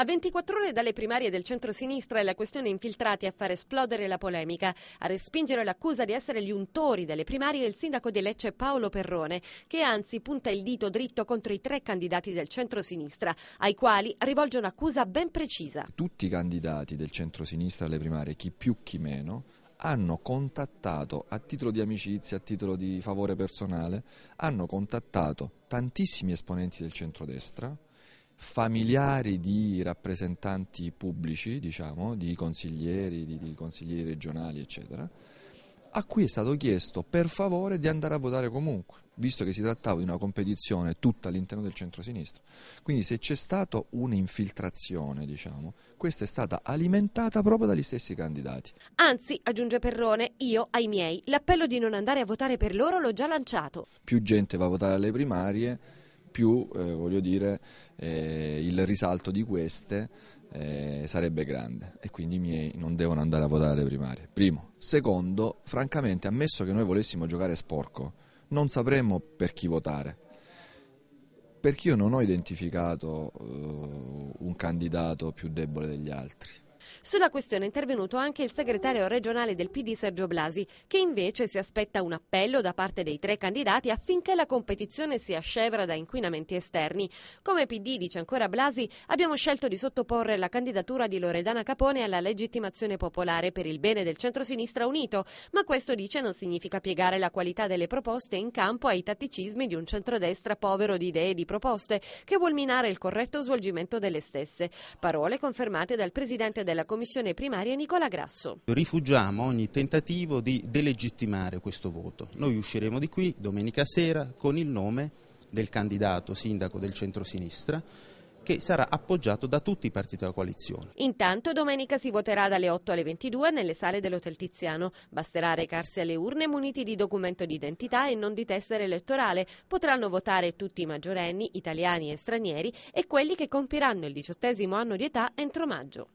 A 24 ore dalle primarie del centro-sinistra è la questione infiltrati a far esplodere la polemica, a respingere l'accusa di essere gli untori delle primarie il sindaco di Lecce Paolo Perrone, che anzi punta il dito dritto contro i tre candidati del centro-sinistra, ai quali rivolge un'accusa ben precisa. Tutti i candidati del centro-sinistra alle primarie, chi più chi meno, hanno contattato a titolo di amicizia, a titolo di favore personale, hanno contattato tantissimi esponenti del centrodestra familiari di rappresentanti pubblici, diciamo, di consiglieri, di, di consiglieri regionali, eccetera, a cui è stato chiesto per favore di andare a votare comunque, visto che si trattava di una competizione tutta all'interno del centro-sinistro. Quindi se c'è stata un'infiltrazione, diciamo, questa è stata alimentata proprio dagli stessi candidati. Anzi, aggiunge Perrone, io ai miei l'appello di non andare a votare per loro l'ho già lanciato. Più gente va a votare alle primarie più eh, voglio dire, eh, il risalto di queste eh, sarebbe grande e quindi i miei non devono andare a votare alle primarie. Primo. Secondo, francamente, ammesso che noi volessimo giocare sporco, non sapremmo per chi votare perché io non ho identificato uh, un candidato più debole degli altri. Sulla questione è intervenuto anche il segretario regionale del PD Sergio Blasi, che invece si aspetta un appello da parte dei tre candidati affinché la competizione sia scevra da inquinamenti esterni. Come PD, dice ancora Blasi, abbiamo scelto di sottoporre la candidatura di Loredana Capone alla legittimazione popolare per il bene del centrosinistra unito, ma questo dice non significa piegare la qualità delle proposte in campo ai tatticismi di un centrodestra povero di idee e di proposte, che vuol minare il corretto svolgimento delle stesse. Parole confermate dal presidente della della Commissione primaria Nicola Grasso. Rifugiamo ogni tentativo di delegittimare questo voto. Noi usciremo di qui domenica sera con il nome del candidato sindaco del centrosinistra che sarà appoggiato da tutti i partiti della coalizione. Intanto domenica si voterà dalle 8 alle 22 nelle sale dell'Hotel Tiziano. Basterà recarsi alle urne muniti di documento d'identità e non di tessera elettorale. Potranno votare tutti i maggiorenni, italiani e stranieri e quelli che compiranno il diciottesimo anno di età entro maggio.